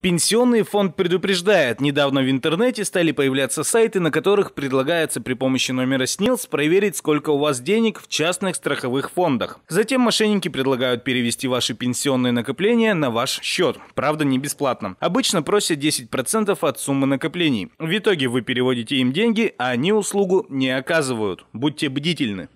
Пенсионный фонд предупреждает, недавно в интернете стали появляться сайты, на которых предлагается при помощи номера СНИЛС проверить, сколько у вас денег в частных страховых фондах. Затем мошенники предлагают перевести ваши пенсионные накопления на ваш счет, правда не бесплатно. Обычно просят 10% от суммы накоплений. В итоге вы переводите им деньги, а они услугу не оказывают. Будьте бдительны.